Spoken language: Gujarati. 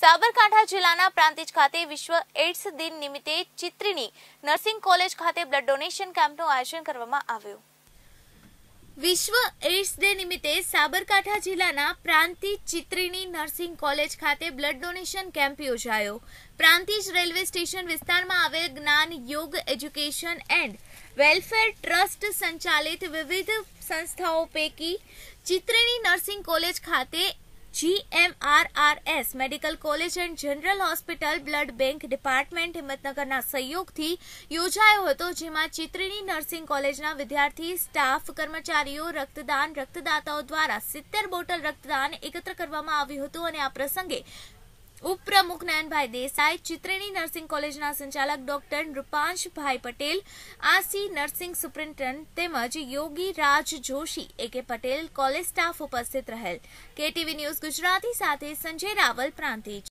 સાબરકાંઠા જિલ્લાના પ્રાંતિજ ખાતે વિશ્વ એઇડ્સ દિન નિમિત્તે ચિત્રીની નર્સિંગ કોલેજ ખાતે બ્લડ ડોનેશન કેમ્પનું આયોજન કરવામાં આવ્યું વિશ્વ એઇડ્સ ડે નિમિત્તે સાબરકાંઠા જિલ્લાના પ્રાંતિજ ચિત્રીની નર્સિંગ કોલેજ ખાતે બ્લડ ડોનેશન કેમ્પ યોજાયો પ્રાંતિજ રેલવે સ્ટેશન વિસ્તારમાં આવેલ જ્ઞાન યોગ એજ્યુકેશન એન્ડ વેલફેર ટ્રસ્ટ સંચાલિત વિવિધ સંસ્થાઓ પૈકી ચિત્રીની નર્સિંગ કોલેજ ખાતે GMRRS medical college and general hospital blood bank department હિંમતનગરના સહયોગથી યોજાયો હતો જેમાં ચિત્રીની નર્સિંગ કોલેજના વિદ્યાર્થી સ્ટાફ કર્મચારીઓ રક્તદાન રક્તદાતાઓ દ્વારા સિત્તેર બોટલ રક્તદાન એકત્ર કરવામાં આવ્યું હતું અને આ પ્રસંગે ઉપપ્રમુખ નયનભાઈ દેસાઈ ચિત્રેણી નર્સિંગ કોલેજના સંચાલક ડોક્ટર નૃપાંશભાઈ પટેલ આસી નર્સિંગ સુપ્રિન્ટેન્ડન્ટ તેમજ યોગી રાજ જોશી એકે પટેલ કોલેજ સ્ટાફ ઉપસ્થિત રહેલ કેટીવી ન્યૂઝ ગુજરાતી સાથે સંજય રાવલ પ્રાંતિજ